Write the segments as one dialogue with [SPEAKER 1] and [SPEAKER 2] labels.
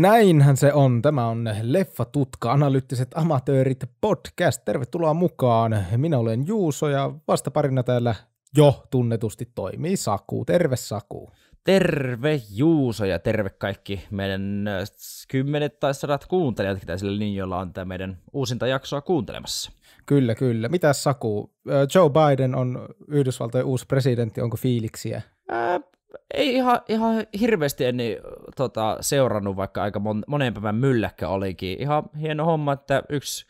[SPEAKER 1] Näinhän se on. Tämä on Leffa Tutka, analyyttiset amatöörit podcast. Tervetuloa mukaan. Minä olen Juuso ja vastaparina täällä jo tunnetusti toimii Saku. Terve
[SPEAKER 2] Saku. Terve Juuso ja terve kaikki meidän äh, kymmenet tai sadat kuuntelijat, jotka sillä linjoilla on tämä meidän uusinta jaksoa kuuntelemassa. Kyllä, kyllä. Mitä
[SPEAKER 1] Saku? Äh, Joe Biden on Yhdysvaltojen uusi presidentti, onko fiiliksiä?
[SPEAKER 2] Äh, ei ihan, ihan hirveästi en niin, tota, seurannut, vaikka aika mon, moneen päivän mylläkkä olikin. Ihan hieno homma, että yksi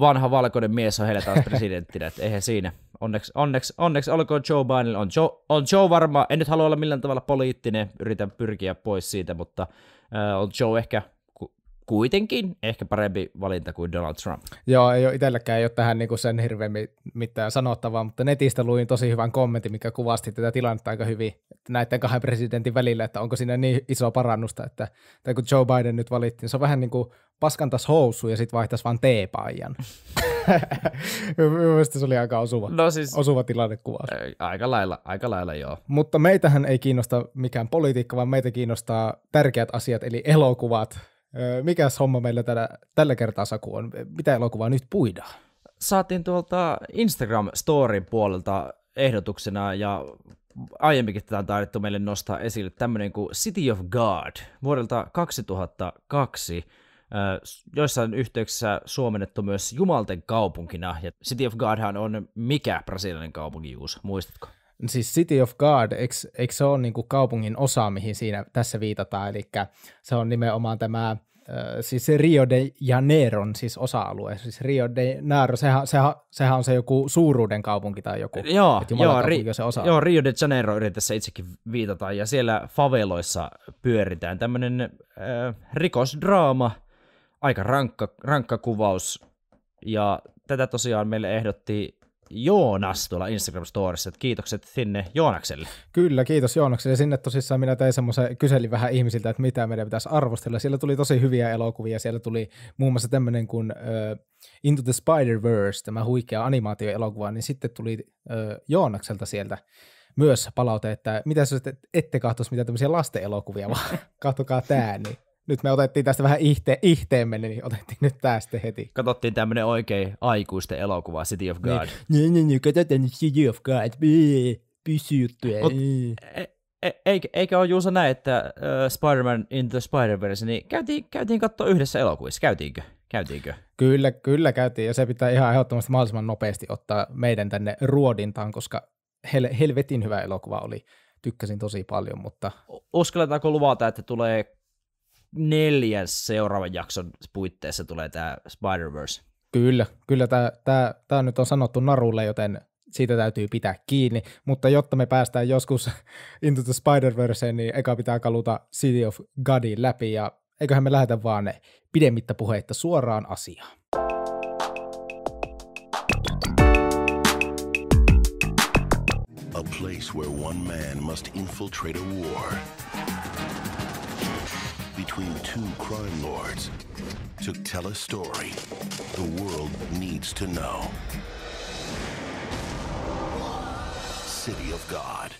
[SPEAKER 2] vanha valkoinen mies on heillä taas presidenttinä, että eihän siinä. Onneksi, onneksi, onneksi olkoon Joe Biden, on Joe, on Joe varma, en nyt halua olla millään tavalla poliittinen, yritän pyrkiä pois siitä, mutta äh, on Joe ehkä kuitenkin ehkä parempi valinta kuin Donald Trump.
[SPEAKER 1] Joo, ei ole itselläkään ei ole tähän niin kuin sen hirveämmin mitään sanottavaa, mutta netistä luin tosi hyvän kommentin, mikä kuvasti tätä tilannetta aika hyvin näiden kahden presidentin välillä, että onko siinä niin iso parannusta, että, tai kun Joe Biden nyt valittiin, niin se on vähän niin kuin paskantas housu ja sitten vaihtaisi vain teepaajan. Mielestäni se oli aika osuva, no siis, osuva tilannekuvaus. Aika lailla, aika lailla joo. Mutta meitähän ei kiinnosta mikään politiikka, vaan meitä kiinnostaa tärkeät asiat, eli elokuvat, Mikäs homma meillä tällä, tällä kertaa Saku on? Mitä elokuvaa nyt puidaan?
[SPEAKER 2] Saatiin tuolta Instagram-storin puolelta ehdotuksena ja aiemminkin tätä on taidettu meille nostaa esille tämmöinen kuin City of God vuodelta 2002. Joissain yhteyksissä suomennettu myös Jumalten kaupunkina. Ja City of Godhan on mikä brasilialainen kaupunki, Juus? Muistatko? siis City of God, eikö se ole
[SPEAKER 1] niin kaupungin osa, mihin siinä tässä viitataan, eli se on nimenomaan tämä siis se Rio de Janeiron siis osa-alue, siis Rio de Janeiro, sehän, sehän, sehän on se joku suuruuden kaupunki tai joku. Joo, joo, ri, se osa. joo,
[SPEAKER 2] Rio de Janeiro yritässä itsekin viitata, ja siellä faveloissa pyöritään tämmöinen äh, rikosdraama, aika rankka, rankka kuvaus, ja tätä tosiaan meille ehdotti Joonas tuolla Instagram että Kiitokset sinne Joonakselle.
[SPEAKER 1] Kyllä, kiitos Joonakselle. Sinne tosissaan minä tein semmoisen, kyselin vähän ihmisiltä, että mitä meidän pitäisi arvostella. Siellä tuli tosi hyviä elokuvia. Siellä tuli muun muassa tämmöinen kuin uh, Into the Spider-Verse, tämä huikea animaatioelokuva, niin sitten tuli uh, Joonakselta sieltä myös palaute, että mitä sä ette, ette katsoisi mitä tämmöisiä elokuvia vaan katsokaa tämä, niin nyt me otettiin tästä vähän ihte, ihteemme, niin otettiin nyt tästä heti.
[SPEAKER 2] Katsottiin tämmöinen oikein aikuisten elokuva, City of niin. God.
[SPEAKER 1] Niin, niin, niin, katsotaan nyt City of God, pysyttyä.
[SPEAKER 2] E-, e-, eikä, eikä ole Juusa näin, että uh, Spider-Man into the Spider-Verse, niin käytiin, käytiin katsoa yhdessä elokuvissa, käytiinkö? Käytiinkö?
[SPEAKER 1] Kyllä, kyllä käytiin, ja se pitää ihan ehdottomasti mahdollisimman nopeasti ottaa meidän tänne ruodintaan, koska hel- helvetin hyvä elokuva oli. Tykkäsin tosi paljon, mutta...
[SPEAKER 2] Uskalletaanko luvata, että tulee neljäs seuraavan jakson puitteissa tulee tämä Spider-Verse.
[SPEAKER 1] Kyllä, kyllä tämä, tämä, tämä nyt on sanottu narulle, joten siitä täytyy pitää kiinni, mutta jotta me päästään joskus Into the Spider-Verseen, niin eka pitää kaluta City of Godin läpi, ja eiköhän me lähetä vaan ne pidemmittä puheitta suoraan asiaan. A place where one man must infiltrate a war between two crime lords to tell a story the world needs to know.
[SPEAKER 2] City of God.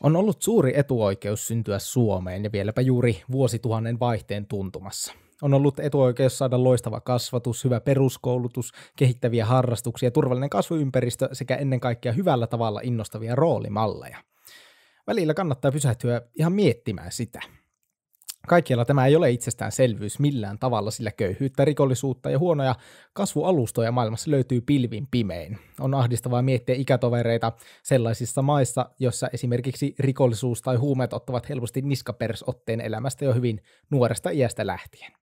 [SPEAKER 1] On ollut suuri etuoikeus syntyä Suomeen ja vieläpä juuri vuosituhannen vaihteen tuntumassa. On ollut etuoikeus saada loistava kasvatus, hyvä peruskoulutus, kehittäviä harrastuksia, turvallinen kasvuympäristö sekä ennen kaikkea hyvällä tavalla innostavia roolimalleja. Välillä kannattaa pysähtyä ihan miettimään sitä – Kaikkialla tämä ei ole itsestäänselvyys millään tavalla, sillä köyhyyttä, rikollisuutta ja huonoja kasvualustoja maailmassa löytyy pilvin pimein. On ahdistavaa miettiä ikätovereita sellaisissa maissa, jossa esimerkiksi rikollisuus tai huumeet ottavat helposti niskapersotteen elämästä jo hyvin nuoresta iästä lähtien.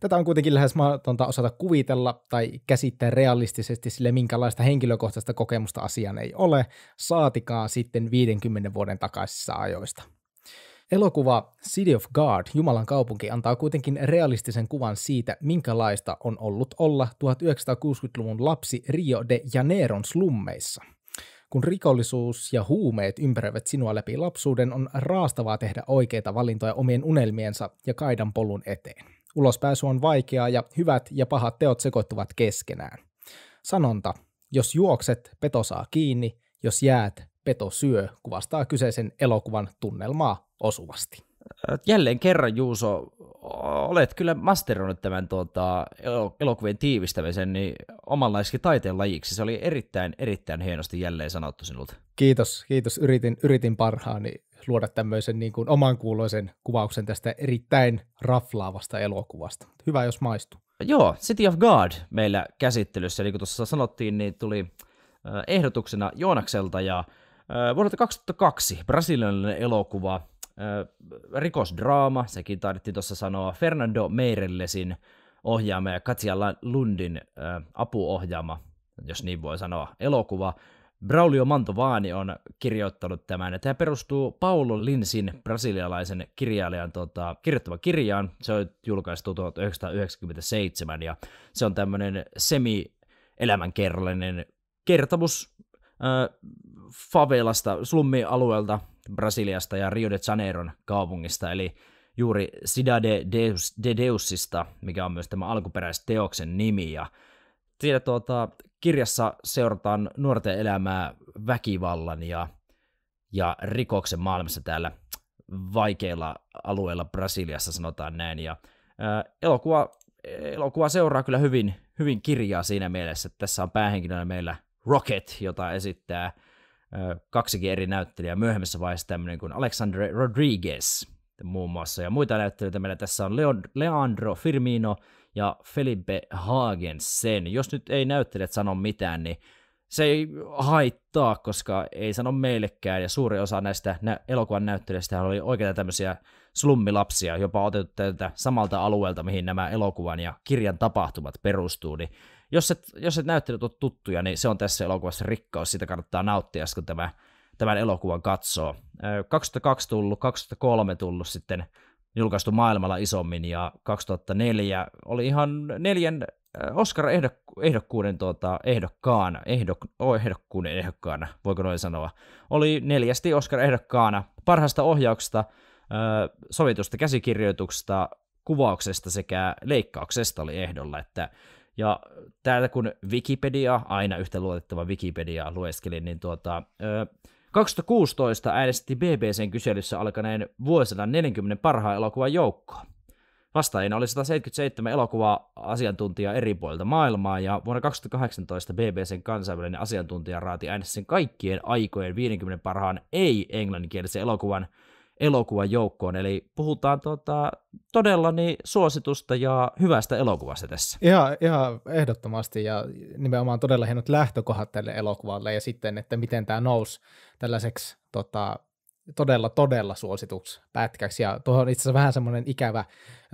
[SPEAKER 1] Tätä on kuitenkin lähes mahdotonta osata kuvitella tai käsittää realistisesti sille, minkälaista henkilökohtaista kokemusta asiaan ei ole, saatikaan sitten 50 vuoden takaisissa ajoista. Elokuva City of God, Jumalan kaupunki, antaa kuitenkin realistisen kuvan siitä, minkälaista on ollut olla 1960-luvun lapsi Rio de Janeiron slummeissa. Kun rikollisuus ja huumeet ympäröivät sinua läpi lapsuuden, on raastavaa tehdä oikeita valintoja omien unelmiensa ja kaidan polun eteen. Ulospääsy on vaikeaa ja hyvät ja pahat teot sekoittuvat keskenään. Sanonta, jos juokset, peto saa kiinni, jos jäät, peto syö, kuvastaa kyseisen elokuvan
[SPEAKER 2] tunnelmaa osuvasti. Jälleen kerran, Juuso, olet kyllä masteroinut tämän tuota, elokuvien tiivistämisen niin omanlaiskin taiteen lajiksi. Se oli erittäin, erittäin hienosti jälleen sanottu sinulta.
[SPEAKER 1] Kiitos, kiitos. Yritin, yritin parhaani luoda tämmöisen niin kuin oman kuuloisen kuvauksen tästä erittäin raflaavasta elokuvasta. Hyvä,
[SPEAKER 2] jos maistuu. Joo, City of God meillä käsittelyssä, niin kuin tuossa sanottiin, niin tuli ehdotuksena Joonakselta ja vuodelta 2002 brasilialainen elokuva – rikosdraama, sekin taidettiin tuossa sanoa, Fernando Meirellesin ohjaama ja Katja Lundin apuohjaama, jos niin voi sanoa, elokuva. Braulio Mantovani on kirjoittanut tämän. Tämä perustuu Paulo Linsin brasilialaisen kirjailijan tota, kirjoittama kirjaan. Se on julkaistu 1997 ja se on tämmöinen semi-elämänkerrallinen kertomus äh, favelasta, alueelta. Brasiliasta ja Rio de Janeiron kaupungista, eli juuri Cidade Deus, de Deusista, mikä on myös tämä alkuperäisteoksen nimi. Ja siinä tuota, kirjassa seurataan nuorten elämää väkivallan ja, ja rikoksen maailmassa täällä vaikeilla alueilla Brasiliassa, sanotaan näin. Ja, ää, elokuva, elokuva seuraa kyllä hyvin, hyvin kirjaa siinä mielessä, että tässä on päähenkilönä meillä Rocket, jota esittää – kaksikin eri näyttelijää myöhemmässä vaiheessa tämmöinen kuin Alexandre Rodriguez muun muassa. Ja muita näyttelijöitä meillä tässä on Leon, Leandro Firmino ja Felipe Hagensen. Jos nyt ei näyttelijät sano mitään, niin se ei haittaa, koska ei sano meillekään, ja suuri osa näistä nä- elokuvan näyttelijöistä oli oikeita tämmöisiä slummilapsia, jopa otettu tältä samalta alueelta, mihin nämä elokuvan ja kirjan tapahtumat perustuu, niin jos et, jos et näyttänyt ole tuttuja, niin se on tässä elokuvassa rikkaus, sitä kannattaa nauttia, kun tämä, tämän elokuvan katsoo. 2002 tullut, 2003 tullut sitten julkaistu maailmalla isommin ja 2004 oli ihan neljän Oscar-ehdokkuuden tuota, ehdokkaana, ehdok, oh, ehdokkuuden ehdokkaana, voiko noin sanoa, oli neljästi Oscar-ehdokkaana parhaasta ohjauksesta, sovitusta käsikirjoituksesta, kuvauksesta sekä leikkauksesta oli ehdolla, että ja täältä kun Wikipedia, aina yhtä luotettava Wikipedia lueskelin, niin tuota, 2016 äänestettiin BBCn kyselyssä alkaneen vuosina 40 parhaan elokuvan joukkoa. Vastaajina oli 177 elokuvaa asiantuntija eri puolilta maailmaa, ja vuonna 2018 BBCn kansainvälinen asiantuntija äänesti sen kaikkien aikojen 50 parhaan ei-englanninkielisen elokuvan – elokuvan joukkoon. Eli puhutaan tota, todella niin suositusta ja hyvästä elokuvasta tässä.
[SPEAKER 1] Ihan, ihan ehdottomasti ja nimenomaan todella hienot lähtökohdat tälle elokuvalle ja sitten, että miten tämä nousi tällaiseksi tota, todella, todella suosituksi pätkäksi. Ja tuohon itse asiassa vähän semmoinen ikävä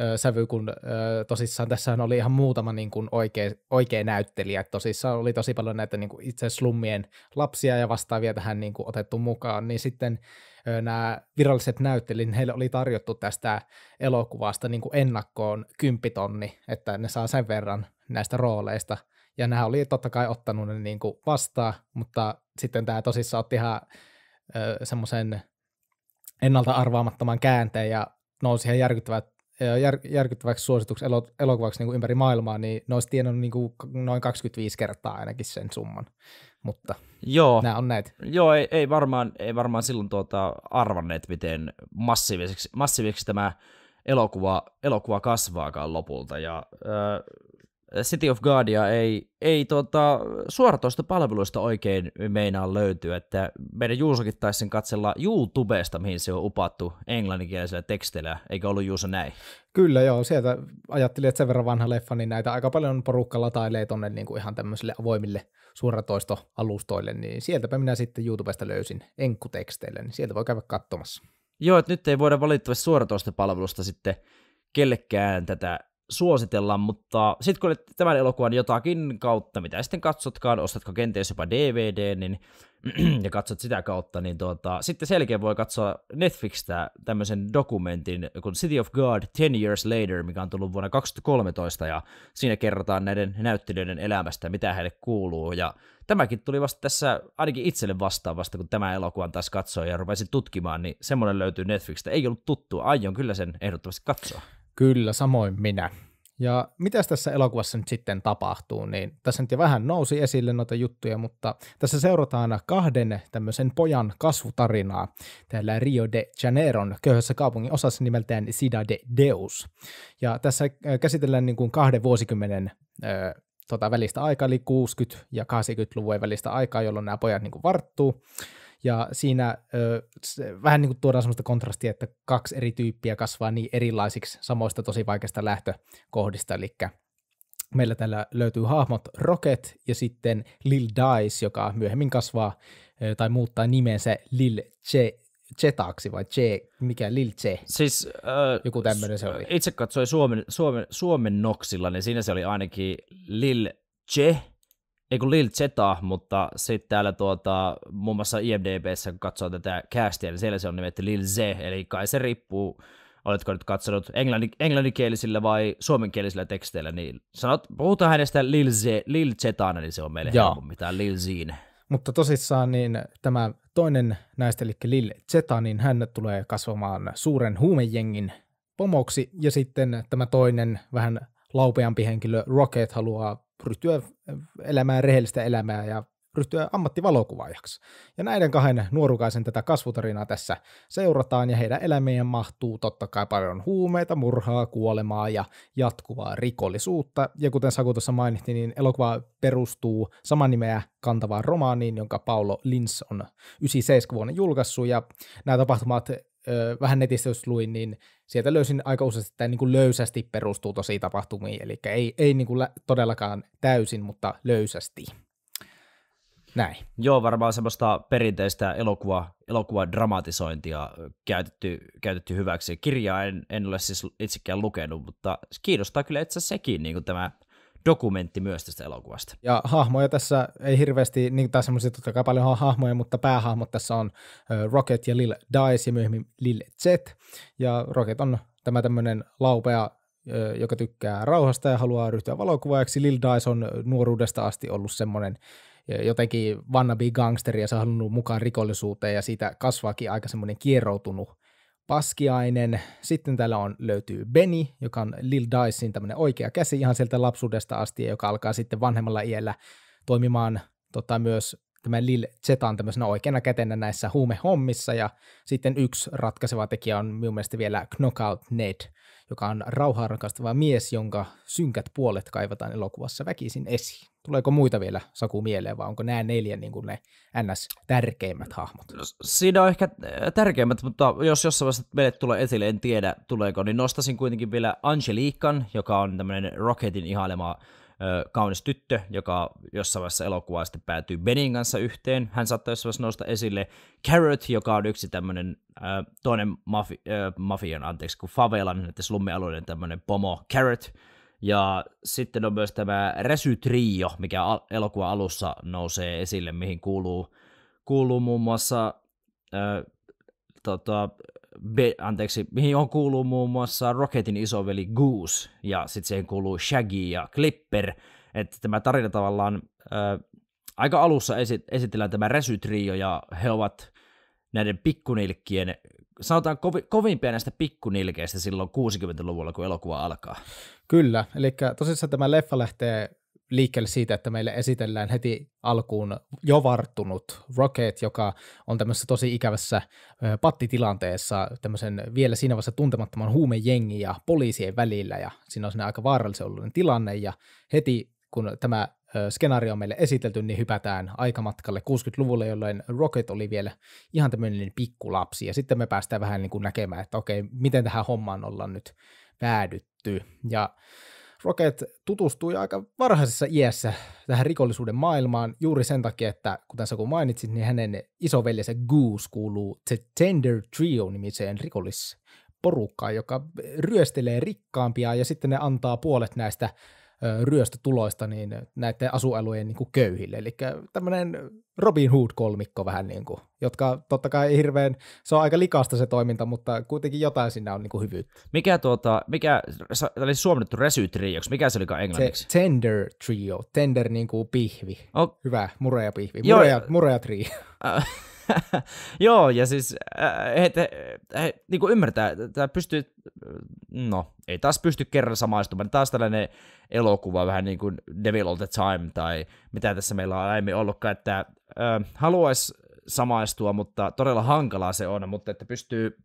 [SPEAKER 1] ö, sävy, kun ö, tosissaan tässä oli ihan muutama niin kuin oikea, oikea näyttelijä. tosissaan oli tosi paljon näitä niin kuin itse slummien lapsia ja vastaavia tähän niin kuin otettu mukaan. Niin sitten nämä viralliset näyttelijät, niin heille oli tarjottu tästä elokuvasta niin kuin ennakkoon kympitonni, että ne saa sen verran näistä rooleista. Ja nämä oli totta kai ottanut ne niin kuin vastaan, mutta sitten tämä tosissaan otti ihan semmoisen ennalta arvaamattoman käänteen ja nousi ihan järkyttävät jär, järkyttäväksi suosituksi elo, elokuvaksi niin kuin ympäri maailmaa, niin ne olisi tiennyt niin kuin noin 25 kertaa ainakin sen summan. Mutta
[SPEAKER 2] Joo. nämä on näitä. Joo, ei, ei, varmaan, ei varmaan silloin tuota arvanneet, miten massiiviseksi, massiiviseksi tämä elokuva, elokuva kasvaakaan lopulta. Ja, äh, City of Guardia ei, ei tuota, suoratoista palveluista oikein meinaa löytyä, että meidän Juusokin taisi sen katsella YouTubesta, mihin se on upattu englanninkielisellä tekstillä, eikä ollut Juuso näin?
[SPEAKER 1] Kyllä joo, sieltä ajattelin, että sen verran vanha leffa, niin näitä aika paljon porukka latailee tuonne niin kuin ihan tämmöisille avoimille suoratoistoalustoille, niin sieltäpä minä sitten YouTubesta löysin enkkuteksteille, niin sieltä voi käydä katsomassa.
[SPEAKER 2] Joo, että nyt ei voida valitettavasti suoratoistopalvelusta sitten kellekään tätä suositella, mutta sitten kun olet tämän elokuvan jotakin kautta, mitä sitten katsotkaan, ostatko kenties jopa DVD, niin ja katsot sitä kautta, niin tuota, sitten selkeä voi katsoa Netflixistä tämmöisen dokumentin kun City of God 10 Years Later, mikä on tullut vuonna 2013, ja siinä kerrotaan näiden näyttelijöiden elämästä, mitä heille kuuluu, ja tämäkin tuli vasta tässä ainakin itselle vastaan vasta, kun tämä elokuvan taas katsoi ja rupesin tutkimaan, niin semmoinen löytyy Netflixistä. Ei ollut tuttu, aion kyllä sen ehdottomasti katsoa. Kyllä, samoin minä. Ja
[SPEAKER 1] mitäs tässä elokuvassa nyt sitten tapahtuu, niin tässä nyt jo vähän nousi esille noita juttuja, mutta tässä seurataan kahden tämmöisen pojan kasvutarinaa täällä Rio de Janeiron köyhässä kaupungin osassa nimeltään Sida de Deus. Ja tässä äh, käsitellään niin kuin kahden vuosikymmenen ö, äh, tota välistä aikaa, eli 60- ja 80-luvun välistä aikaa, jolloin nämä pojat niin kuin varttuu ja siinä ö, se, vähän niin kuin tuodaan sellaista kontrastia, että kaksi eri tyyppiä kasvaa niin erilaisiksi samoista tosi vaikeista lähtökohdista, eli meillä täällä löytyy hahmot Rocket ja sitten Lil Dice, joka myöhemmin kasvaa ö, tai muuttaa nimensä Lil Che Chetaksi vai Che, mikä Lil Che?
[SPEAKER 2] Siis, äh, Joku tämmöinen se oli. Itse katsoin Suomen, Suomen, Suomen noksilla, niin siinä se oli ainakin Lil Che ei kun Lil Zeta, mutta sitten täällä tuota, muun muassa IMDBssä, kun katsoo tätä castia, niin siellä se on nimetty Lil Z, eli kai se riippuu, oletko nyt katsonut englannin, englanninkielisillä vai suomenkielisillä teksteillä, niin sanot, puhutaan hänestä Lil, Z, Lil Zetana, niin se on meille helpompi, tämä Lil Zine.
[SPEAKER 1] Mutta tosissaan niin tämä toinen näistä, eli Lil Zeta, niin hän tulee kasvamaan suuren huumejengin pomoksi, ja sitten tämä toinen vähän laupeampi henkilö Rocket haluaa ryhtyä äh, elämään rehellistä elämää ja ryhtyä ammattivalokuvaajaksi. Ja näiden kahden nuorukaisen tätä kasvutarinaa tässä seurataan ja heidän elämään mahtuu totta kai paljon huumeita, murhaa, kuolemaa ja jatkuvaa rikollisuutta. Ja kuten Saku tuossa mainittiin, niin elokuva perustuu saman nimeä kantavaan romaaniin, jonka Paolo Lins on 97 vuonna julkaissut ja nämä tapahtumat vähän netistä jos luin, niin sieltä löysin aika useasti, että tämä niin kuin löysästi perustuu tosi tapahtumiin,
[SPEAKER 2] eli ei, ei niin kuin lä- todellakaan täysin, mutta löysästi. Näin. Joo, varmaan semmoista perinteistä elokuva, elokuvan dramatisointia käytetty, käytetty hyväksi. Kirjaa en, en ole siis itsekään lukenut, mutta kiinnostaa kyllä itse asiassa sekin niin kuin tämä dokumentti myös tästä elokuvasta.
[SPEAKER 1] Ja hahmoja tässä ei hirveästi, niin tai semmoisia totta kai paljon hahmoja, mutta päähahmot tässä on Rocket ja Lil Dice ja myöhemmin Lil Z. Ja Rocket on tämä tämmöinen laupea joka tykkää rauhasta ja haluaa ryhtyä valokuvaajaksi. Lil Dice on nuoruudesta asti ollut semmoinen jotenkin wannabe gangsteri ja se on halunnut mukaan rikollisuuteen ja siitä kasvaakin aika semmoinen kieroutunut Paskiainen. Sitten täällä on, löytyy Benny, joka on Lil Dicein tämmöinen oikea käsi ihan sieltä lapsuudesta asti, joka alkaa sitten vanhemmalla iällä toimimaan tota, myös tämä Lil Zetan tämmöisenä oikeana kätenä näissä huumehommissa, ja sitten yksi ratkaiseva tekijä on minun mielestä vielä Knockout Ned, joka on rauhaa rakastava mies, jonka synkät puolet kaivataan elokuvassa väkisin esiin. Tuleeko muita vielä Saku mieleen, vai onko nämä neljä niin kuin ne NS-tärkeimmät hahmot?
[SPEAKER 2] No, siinä on ehkä äh, tärkeimmät, mutta jos jossain vaiheessa meille tulee esille, en tiedä tuleeko, niin nostasin kuitenkin vielä Angelikan, joka on tämmöinen Rocketin ihailema kaunis tyttö, joka jossain vaiheessa elokuvaa sitten päätyy Benin kanssa yhteen. Hän saattaa jossain vaiheessa nousta esille Carrot, joka on yksi tämmöinen toinen mafi- mafian, anteeksi, kuin favelan, että slummialueiden tämmöinen pomo Carrot, ja sitten on myös tämä Resy Trio, mikä al- elokuva alussa nousee esille, mihin kuuluu, kuuluu muun muassa, ö, tota, be, anteeksi, mihin on kuuluu muun muassa Rocketin isoveli Goose, ja sitten siihen kuuluu Shaggy ja Clipper, että tämä tarina tavallaan äh, aika alussa esi- esitellään tämä Resy Trio, ja he ovat näiden pikkunilkkien sanotaan kovi, kovin pienestä pikkunilkeestä silloin 60-luvulla, kun elokuva alkaa. Kyllä, eli
[SPEAKER 1] tosissaan tämä leffa lähtee liikkeelle siitä, että meille esitellään heti alkuun jo varttunut Rocket, joka on tämmöisessä tosi ikävässä pattitilanteessa tämmöisen vielä siinä vaiheessa tuntemattoman huumejengi ja poliisien välillä, ja siinä on aika vaarallisen ollut tilanne, ja heti kun tämä skenaario on meille esitelty, niin hypätään aikamatkalle 60-luvulle, jolloin Rocket oli vielä ihan tämmöinen pikkulapsi, ja sitten me päästään vähän niin kuin näkemään, että okei, miten tähän hommaan ollaan nyt päädytty. Ja Rocket tutustui aika varhaisessa iässä tähän rikollisuuden maailmaan juuri sen takia, että kuten sä kun mainitsit, niin hänen isoveljensä Goose kuuluu The Tender Trio-nimiseen rikollisporukkaan, joka ryöstelee rikkaampia ja sitten ne antaa puolet näistä ryöstötuloista niin näiden asuelujen niin kuin köyhille. Eli tämmöinen Robin Hood-kolmikko vähän niin kuin, jotka totta kai hirveän, se on aika likasta se toiminta, mutta kuitenkin jotain siinä on niin kuin
[SPEAKER 2] hyvyyttä. Mikä tuota, mikä, tämä oli suomennettu Resy mikä se olikaan englanniksi?
[SPEAKER 1] Se tender Trio, Tender niin kuin pihvi, oh. hyvä, mureja pihvi, mureja, mureja trio.
[SPEAKER 2] Äh, Joo, ja siis äh, et, äh, niin kuin ymmärtää, tämä pystyy, no, ei taas pysty kerran samaistumaan. Taas tällainen elokuva, vähän niin kuin Devil All the Time, tai mitä tässä meillä on aiemmin ollutkaan, että äh, haluaisi samaistua, mutta todella hankalaa se on, mutta että pystyy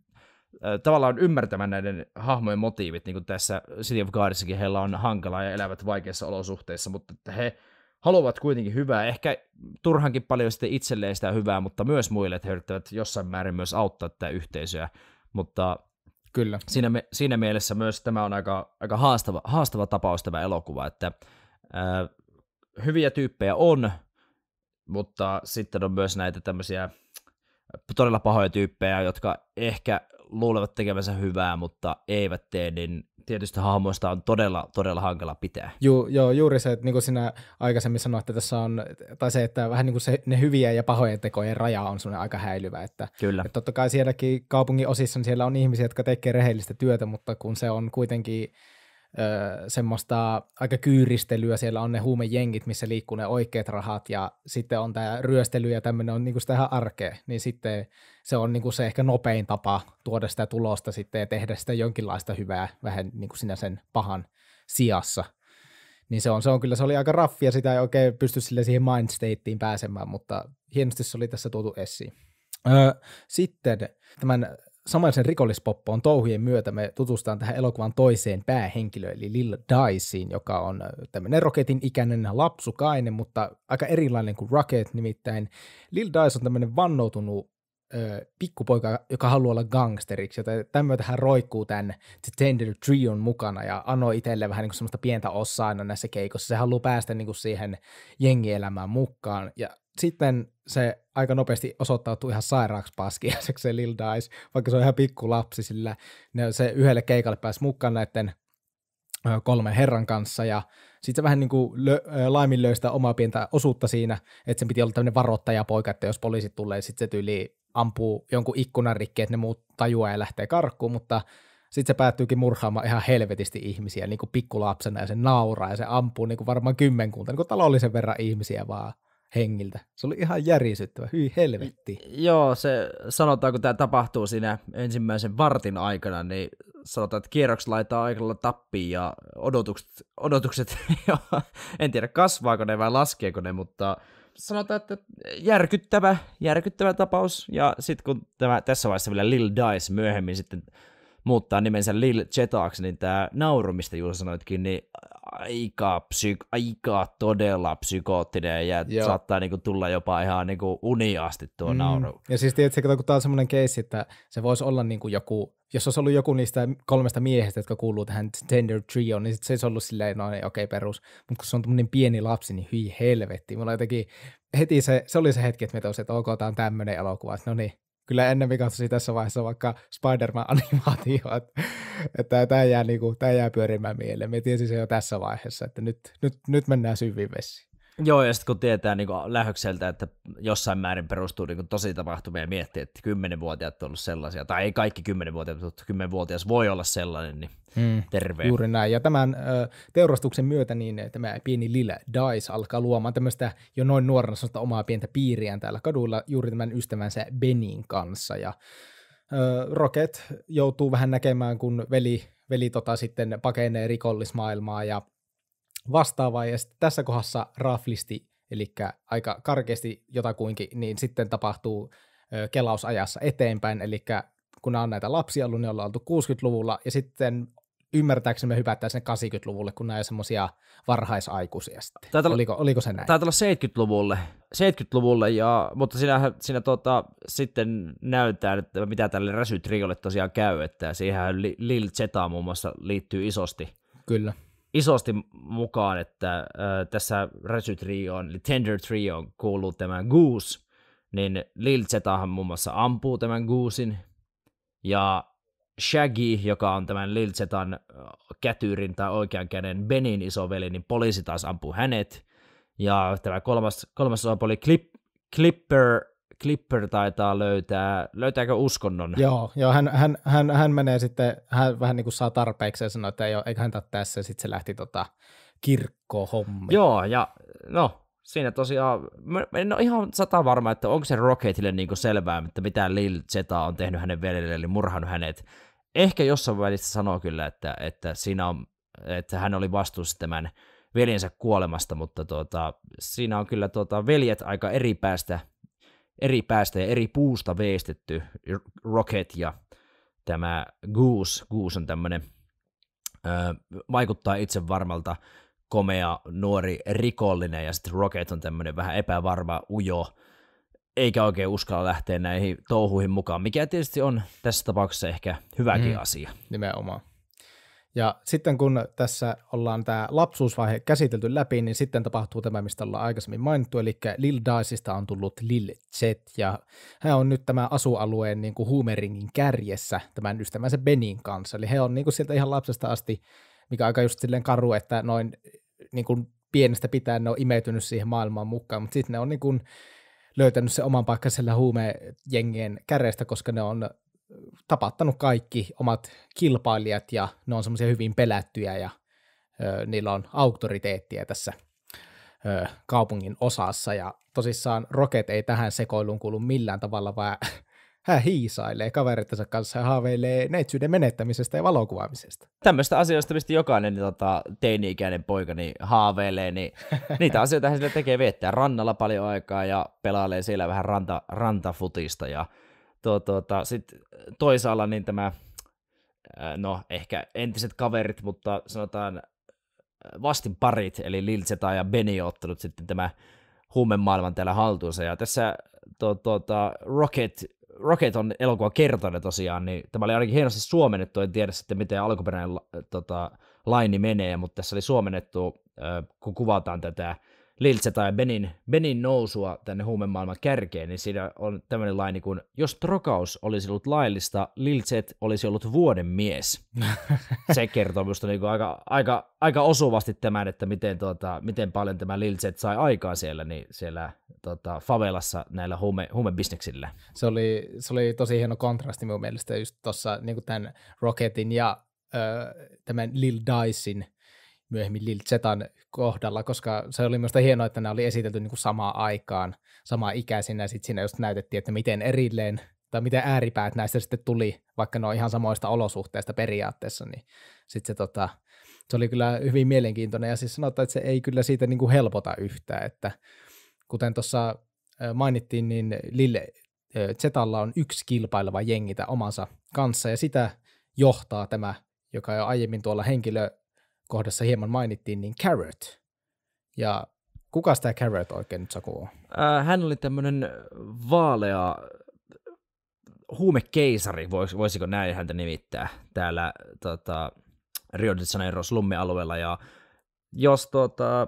[SPEAKER 2] äh, tavallaan ymmärtämään näiden hahmojen motiivit, niin kuin tässä City of Godissakin heillä on hankalaa ja elävät vaikeissa olosuhteissa, mutta että he haluavat kuitenkin hyvää, ehkä turhankin paljon sitten itselleen sitä hyvää, mutta myös muille, että he yrittävät jossain määrin myös auttaa tätä yhteisöä, mutta Kyllä. Siinä, me, siinä mielessä myös tämä on aika, aika haastava, haastava tapaus tämä elokuva, että ää, hyviä tyyppejä on, mutta sitten on myös näitä tämmöisiä todella pahoja tyyppejä, jotka ehkä luulevat tekemänsä hyvää, mutta eivät tee, niin tietystä hahmoista on todella, todella hankala pitää.
[SPEAKER 1] Ju, joo, juuri se, että niin kuin sinä aikaisemmin sanoit, että tässä on, tai se, että vähän niin kuin se, ne hyviä ja pahojen tekojen raja on sellainen aika häilyvä. Että, Kyllä. Että totta kai sielläkin kaupungin osissa niin siellä on ihmisiä, jotka tekee rehellistä työtä, mutta kun se on kuitenkin ö, semmoista aika kyyristelyä. Siellä on ne huumejengit, missä liikkuu ne oikeat rahat ja sitten on tämä ryöstely ja tämmöinen on niinku sitä ihan arkea. Niin sitten se on niinku se ehkä nopein tapa tuoda sitä tulosta sitten ja tehdä sitä jonkinlaista hyvää vähän niinku sinä sen pahan sijassa. Niin se on, se on kyllä, se oli aika raffia, sitä ei oikein pysty sille siihen mindstateen pääsemään, mutta hienosti se oli tässä tuotu esiin. Öö, sitten tämän samaisen rikollispoppoon touhujen myötä me tutustutaan tähän elokuvan toiseen päähenkilöön, eli Lil Diceen, joka on äh, tämmöinen roketin ikäinen lapsukainen, mutta aika erilainen kuin Rocket, nimittäin Lil Dice on tämmöinen vannoutunut ö, pikkupoika, joka haluaa olla gangsteriksi, joten tämän myötä hän roikkuu tämän The Tender Trion mukana ja annoi itselleen vähän niin kuin semmoista pientä osaa aina näissä keikossa. Se haluaa päästä niin kuin siihen jengielämään mukaan ja sitten se aika nopeasti osoittautui ihan sairaaksi paskiaiseksi se Lil Dice, vaikka se on ihan pikku lapsi, sillä ne, se yhdelle keikalle pääsi mukaan näiden kolmen herran kanssa ja sitten se vähän niin kuin lö, sitä omaa pientä osuutta siinä, että sen piti olla tämmöinen varoittajapoika, että jos poliisit tulee, sitten se tyyli ampuu jonkun ikkunan rikki, että ne muut tajuaa ja lähtee karkkuun, mutta sitten se päättyykin murhaamaan ihan helvetisti ihmisiä niin kuin pikkulapsena ja se nauraa ja se ampuu niin kuin varmaan kymmenkunta niin kuin talollisen verran ihmisiä vaan hengiltä. Se oli ihan järisyttävä, hyi helvetti.
[SPEAKER 2] Joo, se sanotaan, kun tämä tapahtuu siinä ensimmäisen vartin aikana, niin sanotaan, että kierroksi laittaa aikalla tappiin ja odotukset, odotukset en tiedä kasvaako ne vai laskeeko ne, mutta sanotaan, että järkyttävä, järkyttävä tapaus. Ja sitten kun tämä, tässä vaiheessa vielä Lil Dice myöhemmin sitten muuttaa nimensä Lil Jetaaksi, niin tämä nauru, mistä Juuso sanoitkin, niin aika, psyk- aika todella psykoottinen ja Joo. saattaa niinku tulla jopa ihan niinku uniasti tuo mm. nauru.
[SPEAKER 1] Ja siis tiedätkö, kun tämä on semmoinen keissi, että se voisi olla niinku joku, jos olisi ollut joku niistä kolmesta miehestä, jotka kuuluu tähän Tender Trio, niin sit se olisi ollut silleen, no niin, okei, okay, perus. Mutta kun se on tämmöinen pieni lapsi, niin hyi helvetti. Mulla jotenkin heti se, se oli se hetki, että me tosiaan, että ok, tämä on tämmöinen elokuva, no niin, kyllä ennen katsoisin tässä vaiheessa vaikka Spider-Man-animaatio, että, että tämä jää, niinku, tämä jää pyörimään mieleen. Me tiesin se jo tässä vaiheessa, että nyt, nyt, nyt mennään syviin vessiin.
[SPEAKER 2] Joo, ja sitten kun tietää niin lähökseltä, että jossain määrin perustuu niin tosi tapahtumia ja miettii, että kymmenenvuotiaat on ollut sellaisia, tai ei kaikki kymmenenvuotiaat, mutta kymmenenvuotias vuotias voi olla sellainen, niin mm, terve. Juuri
[SPEAKER 1] näin, ja tämän ö, teurastuksen myötä niin tämä pieni Lila Dice alkaa luomaan tämmöistä jo noin nuorena omaa pientä piiriään täällä kadulla juuri tämän ystävänsä Benin kanssa, ja ö, Rocket joutuu vähän näkemään, kun veli, veli tota, sitten pakenee rikollismaailmaa ja vastaavaa, ja sitten tässä kohdassa raflisti, eli aika karkeasti jotakuinkin, niin sitten tapahtuu kelausajassa eteenpäin, eli kun nämä on näitä lapsia ollut, niin ollaan oltu 60-luvulla, ja sitten ymmärtääkseni me hypätään sen 80-luvulle, kun nämä on semmoisia varhaisaikuisia sitten. oliko, oliko se näin?
[SPEAKER 2] Taitaa olla 70-luvulle, 70-luvulle ja, mutta siinä, siinä tota, sitten näytetään, että mitä tälle räsytriolle tosiaan käy, että siihen Lil Zeta muun muassa liittyy isosti. Kyllä isosti mukaan, että äh, tässä Ratchet Trioon, eli Tender Trioon kuuluu tämä Goose, niin Lil Zetahan muun muassa ampuu tämän Goosin, ja Shaggy, joka on tämän Lil Zetan kätyrin tai oikean käden Benin isoveli, niin poliisi taas ampuu hänet, ja tämä kolmas, kolmas osapuoli Clip, Clipper Clipper taitaa löytää, löytääkö uskonnon? Joo,
[SPEAKER 1] joo hän, hän, hän, hän menee sitten, hän vähän niin kuin saa tarpeeksi ja sanoo, että ei ole, eikä häntä tässä, ja sitten se lähti tota kirkkohommiin.
[SPEAKER 2] Joo, ja no, siinä tosiaan, en ole ihan sata varma, että onko se Rocketille niin kuin selvää, että mitä Lil Zeta on tehnyt hänen veljelle, eli murhannut hänet. Ehkä jossain välissä sanoo kyllä, että, että, siinä on, että hän oli vastuussa tämän veljensä kuolemasta, mutta tuota, siinä on kyllä tuota, veljet aika eri päästä eri päästä ja eri puusta veistetty Rocket ja tämä Goose. Goose on tämmöinen, vaikuttaa itse varmalta komea nuori rikollinen ja sitten Rocket on tämmöinen vähän epävarma ujo, eikä oikein uskalla lähteä näihin touhuihin mukaan, mikä tietysti on tässä tapauksessa ehkä hyväkin mm, asia. Nimenomaan.
[SPEAKER 1] Ja sitten kun tässä ollaan tämä lapsuusvaihe käsitelty läpi, niin sitten tapahtuu tämä, mistä ollaan aikaisemmin mainittu, eli Lil Daisista on tullut Lil Jet, ja hän on nyt tämä asualueen niin kuin huumeringin kärjessä tämän ystävänsä Benin kanssa. Eli he on niin kuin sieltä ihan lapsesta asti, mikä aika just silleen karu, että noin niin kuin pienestä pitäen ne on imeytynyt siihen maailmaan mukaan, mutta sitten ne on niin kuin löytänyt se oman paikkansa huumejengien kärjestä, koska ne on tapattanut kaikki omat kilpailijat ja ne on semmoisia hyvin pelättyjä ja ö, niillä on auktoriteettia tässä ö, kaupungin osassa ja tosissaan Rocket ei tähän sekoiluun kuulu millään tavalla, vaan hän hiisailee kaverittensa kanssa ja haaveilee neitsyyden menettämisestä ja valokuvaamisesta.
[SPEAKER 2] Tämmöistä asioista, mistä jokainen niin tota, teini-ikäinen poika niin haaveilee, niin niitä asioita hän sille tekee viettää rannalla paljon aikaa ja pelailee siellä vähän ranta, rantafutista ja tuo, tuota, sitten äh, toisaalla niin tämä, äh, no ehkä entiset kaverit, mutta sanotaan äh, vastin parit, eli Lilzeta ja Beni on ottanut sitten tämä huumemaailman täällä haltuunsa. Ja tässä to, tuota, Rocket, Rocket on elokuva kertonut tosiaan, niin tämä oli ainakin hienosti suomennettu, en tiedä sitten miten alkuperäinen tota, laini menee, mutta tässä oli suomennettu, kun kuvataan tätä Liltse tai Benin, Benin nousua tänne huumemaailman kärkeen, niin siinä on tämmöinen laini kuin, jos trokaus olisi ollut laillista, Liltset olisi ollut vuoden mies. Se kertoo minusta niin aika, aika, aika, osuvasti tämän, että miten, tota, miten paljon tämä Liltset sai aikaa siellä, niin siellä tota, favelassa näillä huume, huumebisneksillä. Se oli, se oli tosi hieno kontrasti mun mielestä just tuossa
[SPEAKER 1] niin tämän Rocketin ja ö, tämän Lil Dicein myöhemmin Lil Zetan kohdalla, koska se oli minusta hienoa, että nämä oli esitelty niin kuin samaan aikaan, samaa ikäisenä, ja sitten siinä just näytettiin, että miten erilleen tai miten ääripäät näistä sitten tuli, vaikka ne on ihan samoista olosuhteista periaatteessa, niin sitten se, tota, se oli kyllä hyvin mielenkiintoinen, ja siis sanotaan, että se ei kyllä siitä niin kuin helpota yhtään, että kuten tuossa mainittiin, niin Lil Zetalla on yksi kilpaileva jengi omansa kanssa, ja sitä johtaa tämä, joka jo aiemmin tuolla henkilö kohdassa hieman mainittiin, niin Carrot. Ja kuka tämä Carrot oikein nyt Saku
[SPEAKER 2] Äh, hän oli tämmöinen vaalea huumekeisari, vois, voisiko näin häntä nimittää, täällä tota, Rio de Janeiro slummialueella. Ja jos tota,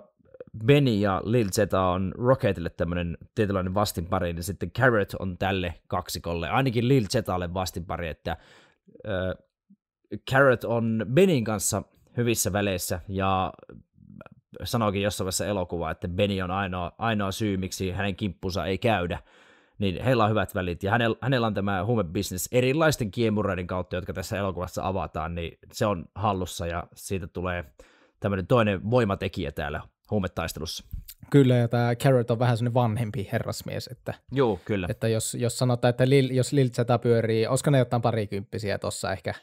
[SPEAKER 2] Benny ja Lil Zeta on Rocketille tämmöinen tietynlainen vastinpari, niin sitten Carrot on tälle kaksikolle, ainakin Lil Zetalle vastinpari, että äh, Carrot on Benin kanssa hyvissä väleissä ja sanoikin jossain vaiheessa elokuva, että Beni on ainoa, ainoa syy, miksi hänen kimppunsa ei käydä, niin heillä on hyvät välit ja hänellä, hänellä on tämä huumebisnes erilaisten kiemureiden kautta, jotka tässä elokuvassa avataan, niin se on hallussa ja siitä tulee tämmöinen toinen voimatekijä täällä huumetaistelussa.
[SPEAKER 1] Kyllä, ja tämä Carrot on vähän sellainen vanhempi herrasmies. Että,
[SPEAKER 2] Joo, kyllä. Että
[SPEAKER 1] jos, jos sanotaan, että Lil, jos Lil Zeta pyörii, olisiko ne jotain parikymppisiä tuossa
[SPEAKER 2] ehkä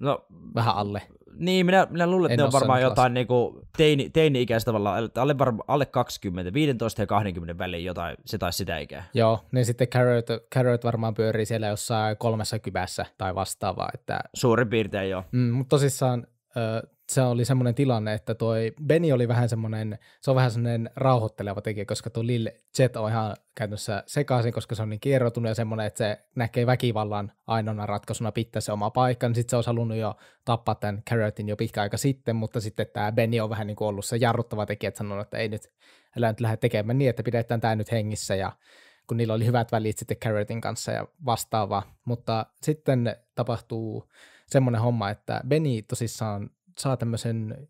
[SPEAKER 2] No, Vähän alle. Niin, minä, minä luulen, että en ne on varmaan jotain niinku teini, teini-ikäistä tavallaan, alle, varma, alle 20, 15 ja 20 väliin jotain, se tai sitä ikää. Joo, niin sitten Carrot, Carrot varmaan pyörii siellä jossain kolmessa kybässä tai vastaavaa. Että...
[SPEAKER 1] Suurin piirtein joo. Mm, mutta tosissaan se oli semmoinen tilanne, että toi Beni oli vähän semmoinen, se on vähän semmoinen rauhoitteleva tekijä, koska tuo Lil Jet on ihan käytännössä sekaisin, koska se on niin kierrotunut ja semmoinen, että se näkee väkivallan ainoana ratkaisuna pitää se oma paikka, niin sitten se olisi halunnut jo tappaa tämän Carrotin jo pitkä aika sitten, mutta sitten tämä Beni on vähän niin kuin ollut se jarruttava tekijä, että sanonut, että ei nyt, älä nyt lähde tekemään niin, että pidetään tämä nyt hengissä ja kun niillä oli hyvät välit sitten Carrotin kanssa ja vastaava, mutta sitten tapahtuu semmoinen homma, että Beni tosissaan saa tämmöisen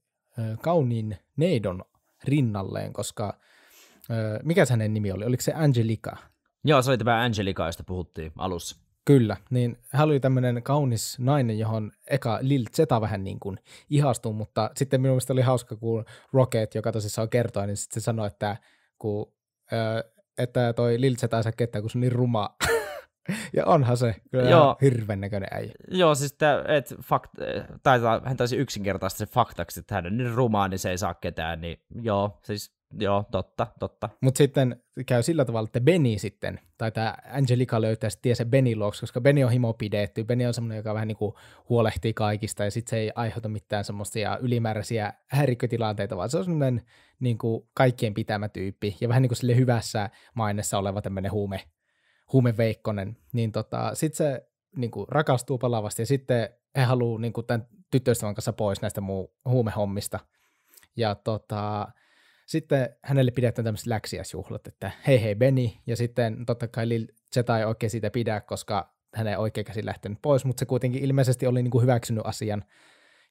[SPEAKER 1] kauniin neidon rinnalleen, koska mikä hänen nimi oli? Oliko se Angelica?
[SPEAKER 2] Joo, se oli tämä Angelica, josta puhuttiin alussa.
[SPEAKER 1] Kyllä, niin hän oli tämmöinen kaunis nainen, johon eka Lil Zeta vähän niin kuin ihastui, mutta sitten minun mielestä oli hauska, kun Rocket, joka tosissaan kertoi, niin sitten se sanoi, että, kun, että toi Lil Zeta ei saa kettää, kun se on niin ruma. Ja onhan se kyllä Joo. hirveän näköinen äijä.
[SPEAKER 2] Joo, siis tämä, et, fakt, tai hän taisi yksinkertaisesti se faktaksi, että hän on niin rumaa, niin se ei saa ketään, niin joo, siis joo, totta, totta.
[SPEAKER 1] Mutta sitten käy sillä tavalla, että Benny sitten, tai tämä Angelica löytää sitten se Benny luokse, koska Benny on himopidetty, pidetty, Benny on semmoinen, joka vähän niin kuin huolehtii kaikista, ja sitten se ei aiheuta mitään semmoisia ylimääräisiä häirikkötilanteita, vaan se on semmoinen niin kuin kaikkien pitämä tyyppi, ja vähän niin kuin sille hyvässä mainessa oleva tämmöinen huume huumeveikkonen, niin tota, sitten se niin kuin, rakastuu palavasti ja sitten he haluaa niin kuin, tämän tyttöystävän kanssa pois näistä muu huumehommista. Ja tota, sitten hänelle pidetään tämmöiset läksiäisjuhlat, että hei hei Benny, ja sitten totta kai Lil Zeta ei oikein siitä pidä, koska hänen oikea käsi lähtenyt pois, mutta se kuitenkin ilmeisesti oli niin kuin hyväksynyt asian.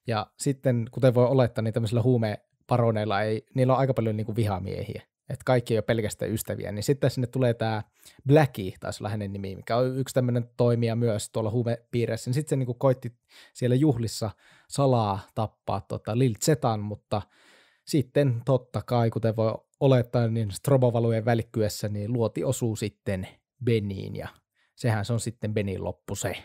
[SPEAKER 1] Ja sitten, kuten voi olettaa, niin tämmöisillä huumeparoneilla ei, niillä on aika paljon niin kuin vihamiehiä että kaikki ei ole pelkästään ystäviä, niin sitten sinne tulee tämä Blacky, taisi olla hänen nimi, mikä on yksi tämmöinen toimija myös tuolla huvepiirissä, niin sitten se niinku koitti siellä juhlissa salaa tappaa tota Lil Zetan, mutta sitten totta kai, kuten voi olettaa, niin strobovalujen välikkyessä, niin luoti osuu sitten Beniin, ja sehän se on sitten Benin loppu se.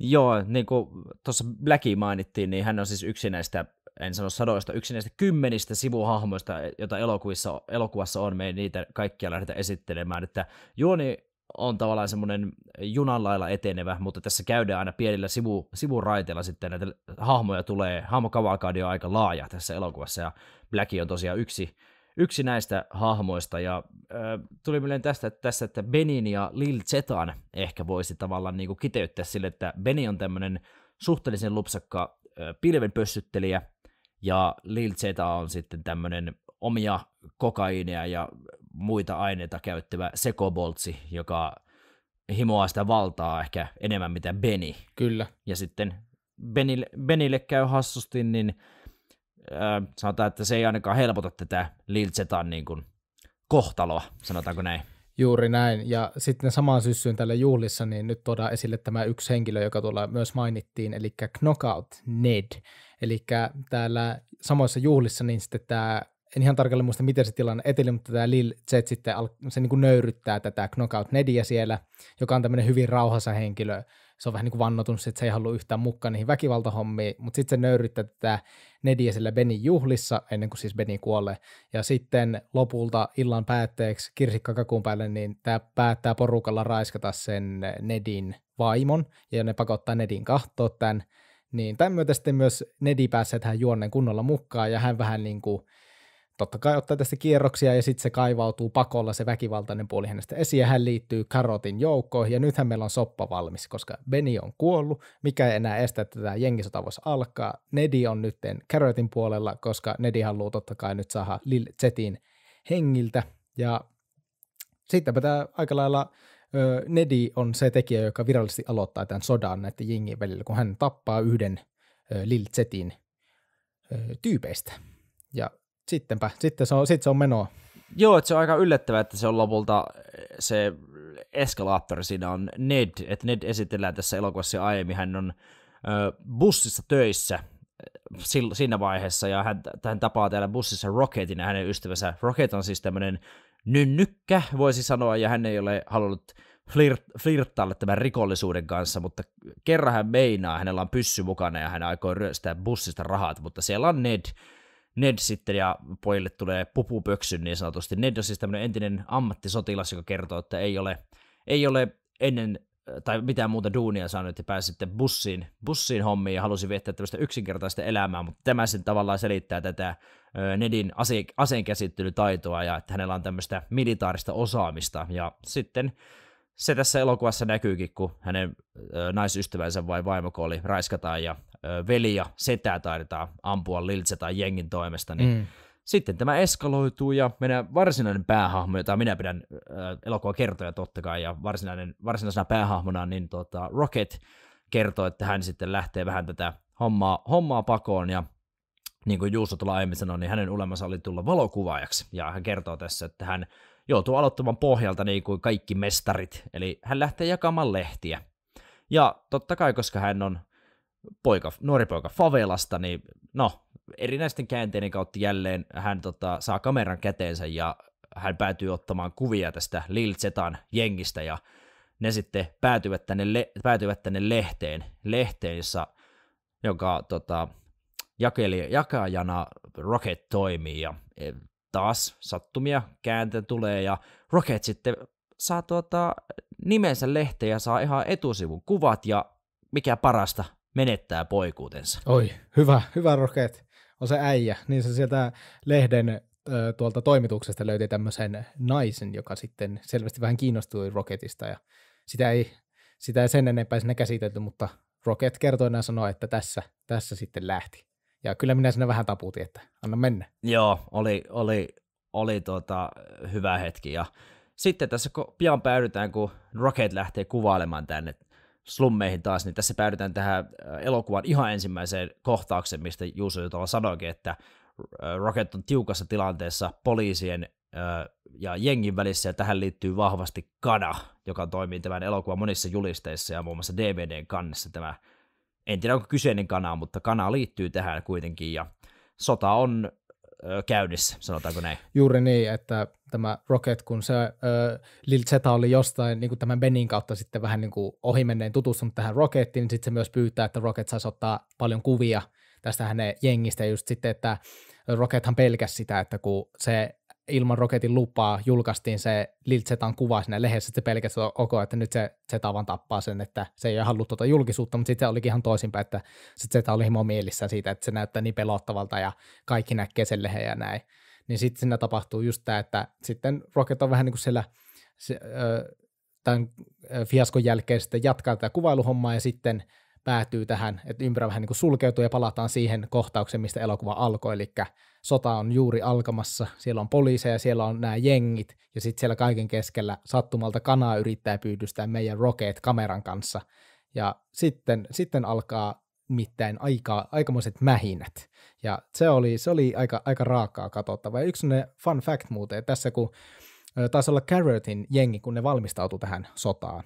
[SPEAKER 2] Joo, niin kuin tuossa Blacky mainittiin, niin hän on siis yksi näistä en sano sadoista, yksi näistä kymmenistä sivuhahmoista, joita elokuvissa, elokuvassa on, me ei niitä kaikkia lähdetä esittelemään, että juoni on tavallaan semmoinen junan lailla etenevä, mutta tässä käydään aina pienillä sivu, sivuraiteilla sitten näitä hahmoja tulee, hahmokavalkaadi on aika laaja tässä elokuvassa ja Black on tosiaan yksi, yksi näistä hahmoista ja äh, tuli mieleen tästä, tässä, että Benin ja Lil Zetan ehkä voisi tavallaan niin kuin kiteyttää sille, että Beni on tämmöinen suhteellisen lupsakka pilvenpössyttelijä, ja Lil Z on sitten tämmöinen omia kokaiineja ja muita aineita käyttävä sekoboltsi, joka himoaa sitä valtaa ehkä enemmän mitä Beni. Kyllä. Ja sitten Benille, Benille käy hassusti, niin äh, sanotaan, että se ei ainakaan helpota tätä Lil Zetan niin kuin, kohtaloa, sanotaanko näin.
[SPEAKER 1] Juuri näin, ja sitten samaan syssyyn tällä juhlissa, niin nyt tuodaan esille tämä yksi henkilö, joka tuolla myös mainittiin, eli Knockout Ned. Eli täällä samoissa juhlissa, niin sitten tämä, en ihan tarkalleen muista, miten se tilanne eteli, mutta tämä Lil Jet sitten, se niin kuin nöyryttää tätä Knockout Nedia siellä, joka on tämmöinen hyvin rauhassa henkilö, se on vähän niin kuin vannotunut, että se ei halua yhtään mukaan niihin väkivaltahommiin, mutta sitten se nöyryttää tätä Nediä sillä Benin juhlissa, ennen kuin siis Beni kuolee. Ja sitten lopulta illan päätteeksi kirsikka kakun päälle, niin tämä päättää porukalla raiskata sen Nedin vaimon, ja ne pakottaa Nedin kahtoa tämän. Niin tämän myötä sitten myös Nedi pääsee tähän juonneen kunnolla mukaan, ja hän vähän niin kuin – totta kai ottaa tästä kierroksia ja sitten se kaivautuu pakolla se väkivaltainen puoli hänestä esiin ja hän liittyy karotin joukkoihin ja nythän meillä on soppa valmis, koska Beni on kuollut, mikä ei enää estä, että tämä jengisota voisi alkaa. Nedi on nyt karotin puolella, koska Nedi haluaa totta kai nyt saada Lil Zetin hengiltä ja sittenpä tämä aika lailla ö, Nedi on se tekijä, joka virallisesti aloittaa tämän sodan näiden jengien välillä, kun hän tappaa yhden ö, Lil Zetin ö, tyypeistä. Ja sittenpä, sitten se on, sit se on menoa.
[SPEAKER 2] Joo, että se on aika yllättävää, että se on lopulta se eskalaattori siinä on Ned, että Ned esitellään tässä elokuvassa aiemmin, hän on ö, bussissa töissä siinä vaiheessa, ja hän, hän tapaa täällä bussissa Rocketin ja hänen ystävänsä. Rocket on siis tämmöinen nynnykkä, voisi sanoa, ja hän ei ole halunnut flirt, flirttailla tämän rikollisuuden kanssa, mutta kerran hän meinaa, hänellä on pyssy mukana ja hän aikoo ryöstää bussista rahat, mutta siellä on Ned, Ned sitten ja pojille tulee pupupöksy niin sanotusti. Ned on siis tämmöinen entinen ammattisotilas, joka kertoo, että ei ole, ei ole ennen äh, tai mitään muuta duunia saanut että pääsi sitten bussiin, bussiin hommiin ja halusi viettää tämmöistä yksinkertaista elämää, mutta tämä sitten tavallaan selittää tätä Nedin ase- aseenkäsittelytaitoa ja että hänellä on tämmöistä militaarista osaamista ja sitten se tässä elokuvassa näkyykin, kun hänen naisystävänsä vai vaimoko oli raiskataan ja veli ja setä taidetaan ampua Liltse tai jengin toimesta, niin mm. sitten tämä eskaloituu ja meidän varsinainen päähahmo, jota minä pidän äh, elokuva kertoja totta kai, ja varsinainen, varsinaisena päähahmona, niin tota, Rocket kertoo, että hän sitten lähtee vähän tätä hommaa, hommaa pakoon ja niin kuin Juuso tuolla aiemmin sanoi, niin hänen olemansa oli tulla valokuvaajaksi. Ja hän kertoo tässä, että hän joutuu aloittamaan pohjalta niin kuin kaikki mestarit. Eli hän lähtee jakamaan lehtiä. Ja totta kai, koska hän on poika, nuori poika favelasta, niin no, erinäisten käänteiden kautta jälleen hän tota, saa kameran käteensä ja hän päätyy ottamaan kuvia tästä Lil Zetan jengistä ja ne sitten päätyvät tänne, le- päätyvät tänne lehteen, lehteen, jossa, joka tota, jakeli, jakajana Rocket toimii ja e, taas sattumia kääntä tulee ja Rocket sitten saa tuota, nimensä lehteen ja saa ihan etusivun kuvat ja mikä parasta, menettää poikuutensa.
[SPEAKER 1] Oi, hyvä, hyvä roket. On se äijä. Niin se sieltä lehden tuolta toimituksesta löyti tämmöisen naisen, joka sitten selvästi vähän kiinnostui roketista ja sitä ei, sitä ei sen enempää sinne käsitelty, mutta Rocket kertoi näin sanoa, että tässä, tässä sitten lähti. Ja kyllä minä sinne vähän taputin, että anna mennä.
[SPEAKER 2] Joo, oli, oli, oli tuota, hyvä hetki ja sitten tässä kun pian päädytään, kun Rocket lähtee kuvailemaan tänne slummeihin taas, niin tässä päädytään tähän äh, elokuvan ihan ensimmäiseen kohtaukseen, mistä Juuso Jutala sanoikin, että äh, Rocket on tiukassa tilanteessa poliisien äh, ja jengin välissä, ja tähän liittyy vahvasti Kada, joka toimii tämän elokuvan monissa julisteissa ja muun muassa DVDn kannessa tämä, en tiedä onko kyseinen kana, mutta kana liittyy tähän kuitenkin, ja sota on käynnissä, sanotaanko näin.
[SPEAKER 1] Juuri niin, että tämä Rocket, kun se ö, Lil Zeta oli jostain niin kuin tämän Benin kautta sitten vähän niin kuin ohimenneen tutustunut tähän Rockettiin, niin sitten se myös pyytää, että Rocket saisi ottaa paljon kuvia tästä hänen jengistä, just sitten, että Rockethan pelkäsi sitä, että kun se ilman Roketin lupaa julkaistiin se Lil Zetan kuva siinä lehdessä, että se pelkäsi ok, että nyt se Zeta vaan tappaa sen, että se ei halunnut tuota julkisuutta, mutta sitten se olikin ihan toisinpäin, että se Zeta oli himo mielissään siitä, että se näyttää niin pelottavalta ja kaikki näkee sen lehen ja näin. Niin sitten siinä tapahtuu just tämä, että sitten Rocket on vähän niin kuin siellä se, ö, tämän fiaskon jälkeen sitten jatkaa tätä kuvailuhommaa ja sitten – päätyy tähän, että ympyrä vähän niin kuin sulkeutuu ja palataan siihen kohtaukseen, mistä elokuva alkoi, eli sota on juuri alkamassa, siellä on poliiseja, siellä on nämä jengit, ja sitten siellä kaiken keskellä sattumalta kanaa yrittää pyydystää meidän rokeet kameran kanssa, ja sitten, sitten alkaa mitään aika, aikamoiset mähinät. Ja se oli, se oli aika, aika raakaa katsottavaa. Ja yksi fun fact muuten, tässä kun taisi olla Carrotin jengi, kun ne valmistautuu tähän sotaan.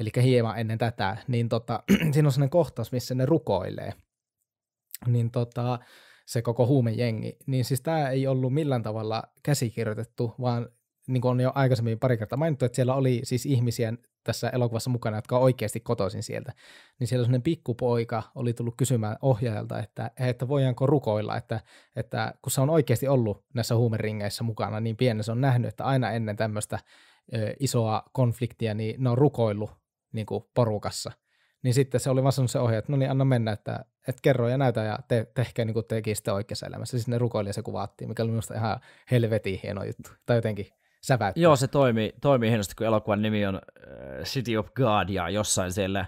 [SPEAKER 1] Eli hieman ennen tätä, niin tota, siinä on sellainen kohtaus, missä ne rukoilee. Niin tota, se koko huumejengi. Niin siis tämä ei ollut millään tavalla käsikirjoitettu, vaan niin kuin on jo aikaisemmin pari kertaa mainittu, että siellä oli siis ihmisiä tässä elokuvassa mukana, jotka on oikeasti kotoisin sieltä, niin siellä sellainen pikkupoika oli tullut kysymään ohjaajalta, että, että voidaanko rukoilla, että, että kun se on oikeasti ollut näissä huumeringeissä mukana niin pienessä se on nähnyt, että aina ennen tämmöistä isoa konfliktia, niin ne on rukoillut niin kuin porukassa. Niin sitten se oli vaan sanonut se ohjaaja, että no niin, anna mennä, että, että kerro ja näytä ja te, tehkää niin kuin tekin sitten oikeassa elämässä. Siis ne rukoili ja se kuvattiin, mikä oli minusta ihan helvetin hieno juttu. Tai jotenkin säväyttää.
[SPEAKER 2] Joo, se toimii, toimii hienosti, kun elokuvan nimi on äh, City of God ja jossain siellä äh,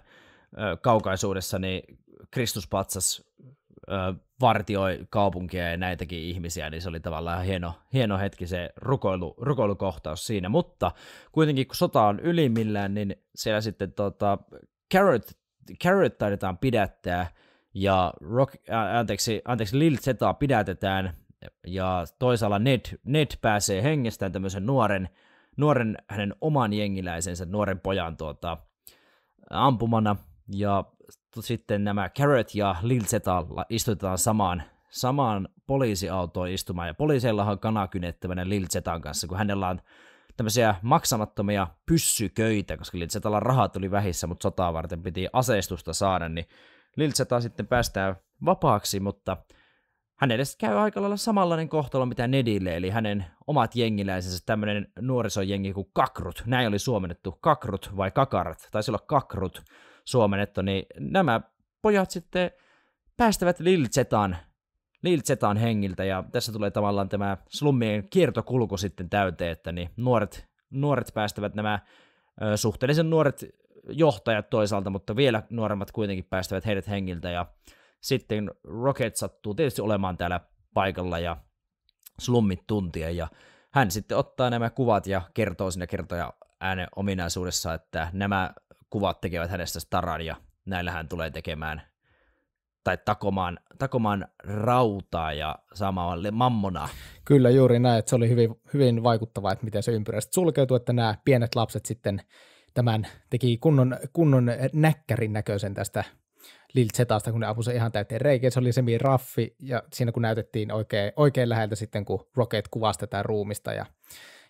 [SPEAKER 2] kaukaisuudessa niin Kristuspatsas äh, vartioi kaupunkia ja näitäkin ihmisiä, niin se oli tavallaan hieno, hieno hetki se rukoilu, rukoilukohtaus siinä, mutta kuitenkin kun sota on ylimmillään, niin siellä sitten tota, Carrot, Carrot taidetaan pidättää ja Rock, äh, anteeksi, anteeksi Lil Zetaa pidätetään ja toisaalla Ned, Ned pääsee hengestään tämmöisen nuoren, nuoren hänen oman jengiläisensä, nuoren pojan tuota, ampumana. Ja sitten nämä Carrot ja Lil Zetalla istutetaan samaan, samaan poliisiautoon istumaan. Ja poliiseillahan on kanakynettävänä Lil Zetan kanssa, kun hänellä on tämmöisiä maksamattomia pyssyköitä, koska Lil Zetalla rahat oli vähissä, mutta sotaa varten piti aseistusta saada, niin Lil Zeta sitten päästään vapaaksi, mutta hänelle käy aika lailla samanlainen kohtalo mitä Nedille, eli hänen omat jengiläisensä, tämmöinen nuorisojengi kuin Kakrut, näin oli suomennettu, Kakrut vai Kakarat, taisi olla Kakrut suomennettu, niin nämä pojat sitten päästävät Lil Zetan, Lil Zetan hengiltä, ja tässä tulee tavallaan tämä slummien kiertokulku sitten täyteen, että niin nuoret, nuoret päästävät nämä ö, suhteellisen nuoret johtajat toisaalta, mutta vielä nuoremmat kuitenkin päästävät heidät hengiltä, ja sitten Rocket sattuu tietysti olemaan täällä paikalla ja slummit tuntia ja hän sitten ottaa nämä kuvat ja kertoo sinne kertoja äänen ominaisuudessa, että nämä kuvat tekevät hänestä staran ja näillä hän tulee tekemään tai takomaan, takomaan rautaa ja saamaan mammona.
[SPEAKER 1] Kyllä juuri näin, että se oli hyvin, hyvin vaikuttavaa, että miten se ympyrä sulkeutui, että nämä pienet lapset sitten tämän teki kunnon, kunnon näkkärin näköisen tästä Lil Zetasta, kun ne apui ihan täyteen reikiä, Se oli semi raffi, ja siinä kun näytettiin oikein, oikein läheltä sitten, kun Rocket kuvasi tätä ruumista, ja,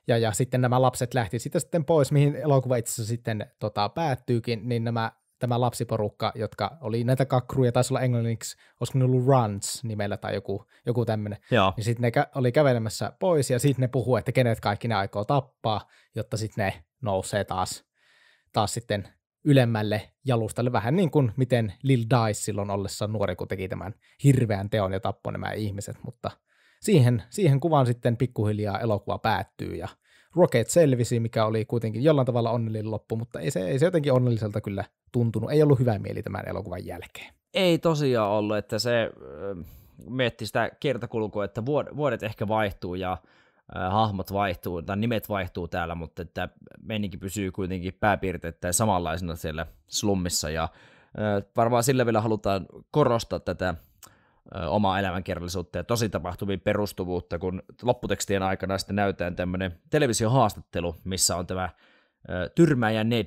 [SPEAKER 1] ja, ja sitten nämä lapset lähti sitten, sitten pois, mihin elokuva itse asiassa sitten tota, päättyykin, niin nämä tämä lapsiporukka, jotka oli näitä kakruja, taisi olla englanniksi, olisiko ne ollut Runs nimellä tai joku, joku tämmöinen, niin sitten ne kä- oli kävelemässä pois ja sitten ne puhuu, että kenet kaikki ne aikoo tappaa, jotta sitten ne nousee taas, taas sitten ylemmälle jalustalle, vähän niin kuin miten Lil Dice silloin ollessa nuori, kun teki tämän hirveän teon ja tappoi nämä ihmiset, mutta siihen, siihen kuvaan sitten pikkuhiljaa elokuva päättyy ja Rocket selvisi, mikä oli kuitenkin jollain tavalla onnellinen loppu, mutta ei se, ei se jotenkin onnelliselta kyllä tuntunut. Ei ollut hyvä mieli tämän elokuvan jälkeen.
[SPEAKER 2] Ei tosiaan ollut, että se miettii sitä kertakulkua, että vuodet ehkä vaihtuu ja hahmot vaihtuu, tai nimet vaihtuu täällä, mutta että meininki pysyy kuitenkin pääpiirteittäin samanlaisena siellä slummissa, ja varmaan sillä vielä halutaan korostaa tätä omaa elämänkerrallisuutta ja tositapahtumiin perustuvuutta, kun lopputekstien aikana sitten näytetään tämmöinen televisiohaastattelu, missä on tämä tyrmäjä Ned,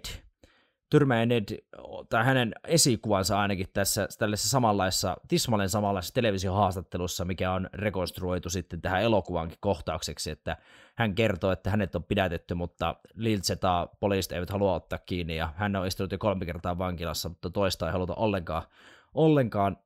[SPEAKER 2] Tyrmä Ned, tai hänen esikuvansa ainakin tässä tällaisessa samanlaisessa, tismalleen samanlaisessa televisiohaastattelussa, mikä on rekonstruoitu sitten tähän elokuvankin kohtaukseksi, että hän kertoo, että hänet on pidätetty, mutta Lil poliisit eivät halua ottaa kiinni, ja hän on istunut jo kolme kertaa vankilassa, mutta toista ei haluta ollenkaan, ollenkaan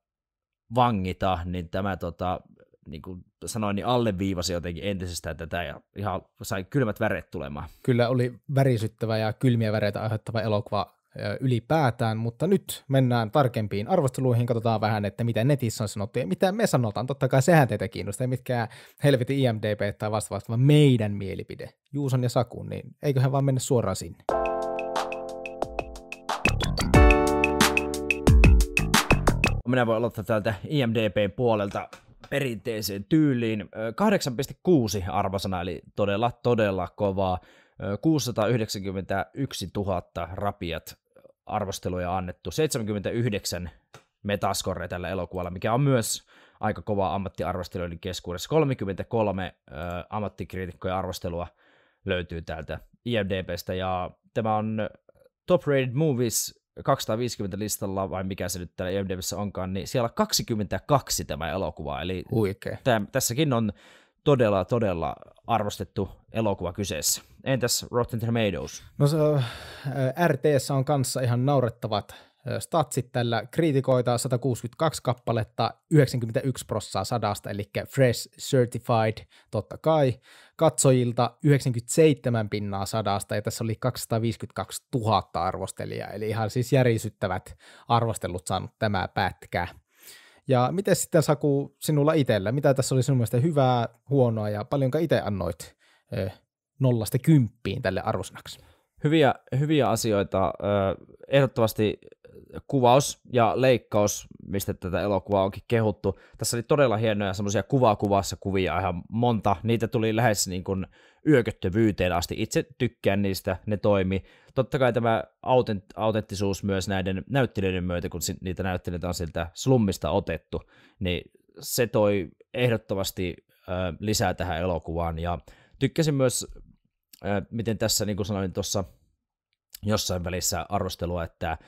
[SPEAKER 2] vangita, niin tämä tota, niin kuin sanoin, niin alleviivasi jotenkin entisestään tätä ja ihan sai kylmät väreet tulemaan.
[SPEAKER 1] Kyllä oli värisyttävä ja kylmiä väreitä aiheuttava elokuva ylipäätään, mutta nyt mennään tarkempiin arvosteluihin, katsotaan vähän, että mitä netissä on sanottu ja mitä me sanotaan. Totta kai sehän teitä kiinnostaa, mitkä helvetin IMDB tai vastaavasti, vaan meidän mielipide, Juuson ja Sakun, niin eiköhän vaan mennä suoraan sinne.
[SPEAKER 2] Minä voin aloittaa täältä IMDBn puolelta perinteiseen tyyliin. 8,6 arvosana, eli todella, todella kovaa. 691 000 rapiat arvosteluja annettu, 79 metascore tällä elokuvalla, mikä on myös aika kova ammattiarvostelijoiden keskuudessa. 33 ammattikriitikkojen arvostelua löytyy täältä IMDBstä, ja tämä on Top Rated Movies 250 listalla, vai mikä se nyt täällä IMDb:ssä onkaan, niin siellä on 22 tämä elokuva. Eli Huikea. tässäkin on todella, todella arvostettu elokuva kyseessä. Entäs Rotten Tomatoes?
[SPEAKER 1] No se, äh, RTssä on kanssa ihan naurettavat statsit tällä kriitikoita 162 kappaletta, 91 prossaa sadasta, eli fresh certified totta kai, katsojilta 97 pinnaa sadasta, ja tässä oli 252 000 arvostelijaa, eli ihan siis järisyttävät arvostelut saanut tämä pätkä. Ja miten sitten Saku sinulla itsellä, mitä tässä oli sinun mielestä hyvää, huonoa ja paljonko itse annoit nollasta kymppiin tälle arvosanaksi?
[SPEAKER 2] Hyviä, hyviä asioita. Ehdottomasti kuvaus ja leikkaus, mistä tätä elokuvaa onkin kehuttu. Tässä oli todella hienoja semmoisia kuvakuvassa kuvia ihan monta. Niitä tuli lähes niin kuin yököttövyyteen asti. Itse tykkään niistä, ne toimi. Totta kai tämä autent, autenttisuus myös näiden näyttelijöiden myötä, kun niitä näyttelijöitä on siltä slummista otettu, niin se toi ehdottomasti lisää tähän elokuvaan. Ja tykkäsin myös, miten tässä, niin kuin sanoin tuossa jossain välissä arvostelua, että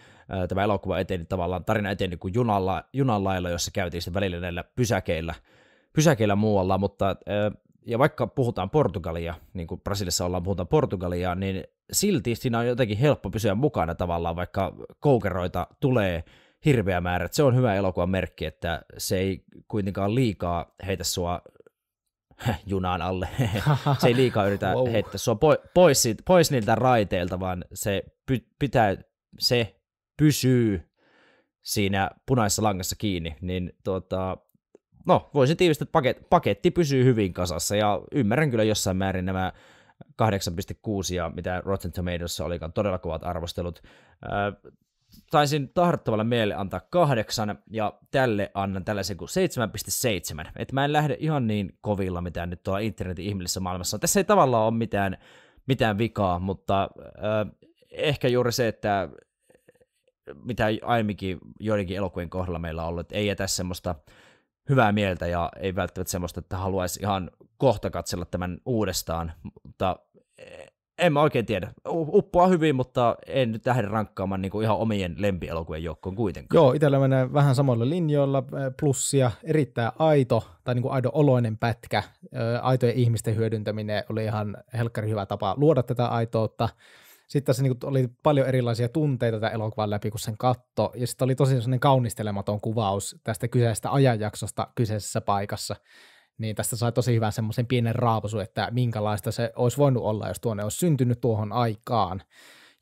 [SPEAKER 2] tämä elokuva eteni tavallaan, tarina eteni kuin junalla, junanlailla, jossa käytiin sitten välillä näillä pysäkeillä, pysäkeillä muualla, mutta ja vaikka puhutaan Portugalia, niin kuin Brasiliassa ollaan puhutaan Portugalia, niin silti siinä on jotenkin helppo pysyä mukana tavallaan, vaikka koukeroita tulee hirveä määrä. Se on hyvä elokuvan merkki, että se ei kuitenkaan liikaa heitä sua junaan alle. se ei liikaa yritä wow. heittää sua pois, pois niiltä raiteilta, vaan se, py, pitää, se pysyy siinä punaisessa langassa kiinni, niin tuota, no, voisi tiivistää, että paket, paketti pysyy hyvin kasassa, ja ymmärrän kyllä jossain määrin nämä 8,6 ja mitä Rotten Tomatoes olikaan, todella kovat arvostelut taisin tahdottavalla meille antaa kahdeksan, ja tälle annan tällaisen kuin 7.7. Että mä en lähde ihan niin kovilla, mitä nyt tuolla internetin ihmisessä maailmassa on. Tässä ei tavallaan ole mitään, mitään vikaa, mutta äh, ehkä juuri se, että mitä aiemminkin joidenkin elokuvien kohdalla meillä on ollut, että ei jätä semmoista hyvää mieltä ja ei välttämättä semmoista, että haluaisi ihan kohta katsella tämän uudestaan, mutta en mä oikein tiedä. Uppoa hyvin, mutta en nyt lähde rankkaamaan niin kuin ihan omien lempielokuvien joukkoon kuitenkaan.
[SPEAKER 1] Joo, itsellä menee vähän samoilla linjoilla. Plussia, erittäin aito tai niin aidon oloinen pätkä. Aitojen ihmisten hyödyntäminen oli ihan helkkari hyvä tapa luoda tätä aitoutta. Sitten tässä niin oli paljon erilaisia tunteita tätä elokuvan läpi, kun sen katto. Ja sitten oli tosi sellainen kaunistelematon kuvaus tästä kyseisestä ajanjaksosta kyseisessä paikassa niin tästä sai tosi hyvän semmoisen pienen raapasun, että minkälaista se olisi voinut olla, jos tuonne olisi syntynyt tuohon aikaan.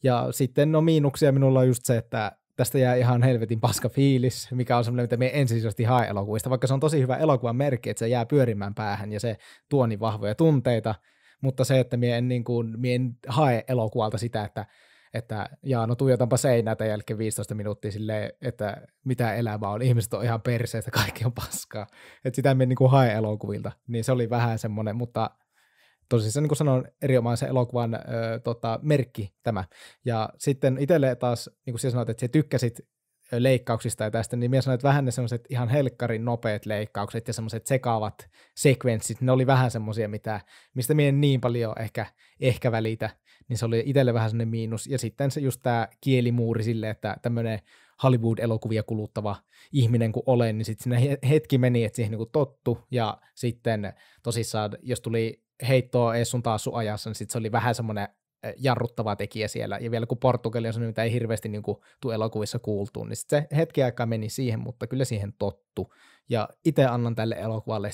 [SPEAKER 1] Ja sitten no miinuksia minulla on just se, että tästä jää ihan helvetin paska fiilis, mikä on semmoinen, mitä me ensisijaisesti hae elokuvista, vaikka se on tosi hyvä elokuvan merkki, että se jää pyörimään päähän ja se tuo niin vahvoja tunteita, mutta se, että mie en, niin kuin, mie en hae elokuvalta sitä, että että jaa, no tuijotanpa seinää tämän jälkeen 15 minuuttia sille, että mitä elämä on, ihmiset on ihan perseistä, kaikki on paskaa, että sitä me kuin niinku hae elokuvilta, niin se oli vähän semmoinen, mutta tosissaan niin kuin sanoin, erinomaisen elokuvan ö, tota, merkki tämä. Ja sitten itselle taas, niin kuin sinä sanoit, että se tykkäsit leikkauksista ja tästä, niin minä sanoin, että vähän ne semmoiset ihan helkkarin nopeat leikkaukset ja semmoiset sekaavat sekvenssit, ne oli vähän semmoisia, mitä, mistä minä en niin paljon ehkä, ehkä välitä, niin se oli itselle vähän sellainen miinus. Ja sitten se just tämä kielimuuri sille, että tämmöinen Hollywood-elokuvia kuluttava ihminen kuin olen, niin sitten hetki meni, että siihen niinku tottu, ja sitten tosissaan, jos tuli heittoa ees sun taas sun ajassa, niin sitten se oli vähän semmoinen jarruttava tekijä siellä. Ja vielä kun Portugali on sellainen, mitä ei hirveästi niin kuin, tuu elokuvissa kuultu, niin se hetki aikaa meni siihen, mutta kyllä siihen tottu. Ja itse annan tälle elokuvalle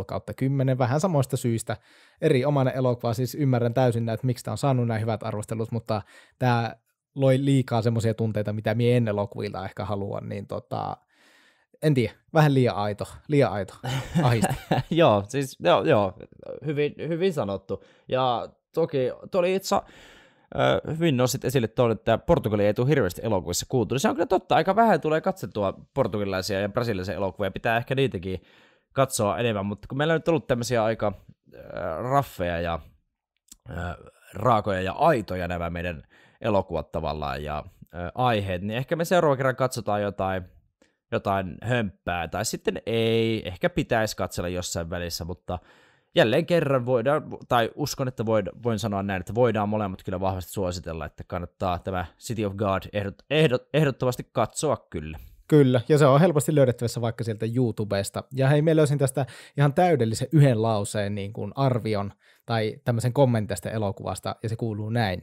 [SPEAKER 1] 7,5 kautta kymmenen vähän samoista syistä. Eri omana elokuvaa, siis ymmärrän täysin, että miksi tämä on saanut näin hyvät arvostelut, mutta tämä loi liikaa semmoisia tunteita, mitä minä en elokuvilta ehkä haluan niin tota, en tiedä, vähän liian aito, liian aito,
[SPEAKER 2] joo, siis joo, joo hyvin, hyvin sanottu. Ja Toki tuo oli itse hyvin nostit esille tuon, että Portugali ei tule hirveästi elokuvissa kuultu. Niin se on kyllä totta, aika vähän tulee katsettua portugalilaisia ja brasililaisia elokuvia, pitää ehkä niitäkin katsoa enemmän, mutta kun meillä on nyt ollut tämmöisiä aika raffeja ja raakoja ja aitoja nämä meidän elokuvat tavallaan ja aiheet, niin ehkä me seuraavan kerran katsotaan jotain, jotain hömppää, tai sitten ei, ehkä pitäisi katsella jossain välissä, mutta jälleen kerran voidaan, tai uskon, että voida, voin sanoa näin, että voidaan molemmat kyllä vahvasti suositella, että kannattaa tämä City of God ehdot, ehdot, ehdottomasti katsoa kyllä.
[SPEAKER 1] Kyllä, ja se on helposti löydettävissä vaikka sieltä YouTubesta. Ja hei, me löysin tästä ihan täydellisen yhden lauseen niin kuin arvion tai tämmöisen kommentin tästä elokuvasta, ja se kuuluu näin.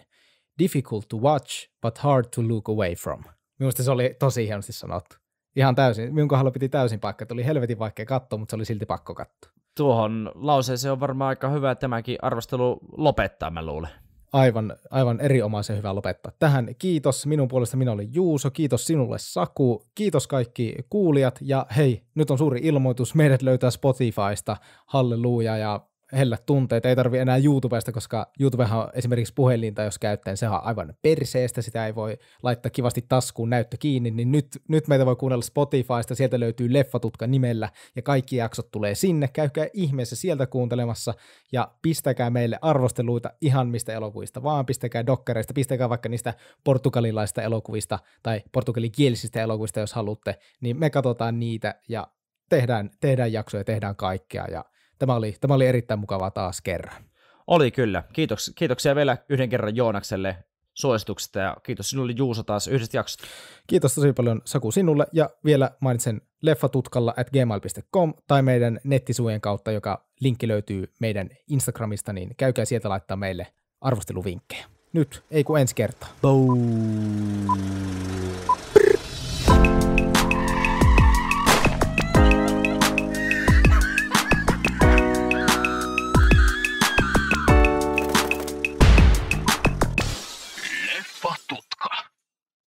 [SPEAKER 1] Difficult to watch, but hard to look away from. Minusta se oli tosi hienosti sanottu. Ihan täysin. Minun kohdalla piti täysin paikka. Tuli helvetin vaikea katsoa, mutta se oli silti pakko katsoa.
[SPEAKER 2] Tuohon lauseeseen on varmaan aika hyvä tämäkin arvostelu lopettaa, mä luulen.
[SPEAKER 1] Aivan, aivan erinomaisen hyvä lopettaa tähän. Kiitos minun puolesta, minä olin Juuso, kiitos sinulle Saku, kiitos kaikki kuulijat ja hei, nyt on suuri ilmoitus, meidät löytää Spotifysta, halleluja ja hellä tunteita ei tarvi enää YouTubesta, koska YouTubehan on esimerkiksi puhelinta, jos käyttäen sehän on aivan perseestä, sitä ei voi laittaa kivasti taskuun näyttö kiinni, niin nyt, nyt meitä voi kuunnella Spotifysta, sieltä löytyy Leffatutka nimellä, ja kaikki jaksot tulee sinne, käykää ihmeessä sieltä kuuntelemassa, ja pistäkää meille arvosteluita ihan mistä elokuvista vaan, pistäkää dokkareista, pistäkää vaikka niistä portugalilaista elokuvista, tai portugalikielisistä elokuvista, jos haluatte, niin me katsotaan niitä, ja tehdään, tehdään jaksoja, tehdään kaikkea, ja tämä oli, tämä oli erittäin mukavaa taas
[SPEAKER 2] kerran. Oli kyllä. Kiitoks, kiitoksia vielä yhden kerran Joonakselle suosituksesta ja kiitos sinulle Juuso taas yhdestä jaksosta.
[SPEAKER 1] Kiitos tosi paljon Saku sinulle ja vielä mainitsen leffatutkalla at gmail.com tai meidän nettisuojen kautta, joka linkki löytyy meidän Instagramista, niin käykää sieltä laittaa meille arvosteluvinkkejä. Nyt, ei kun ensi kertaa. Boom.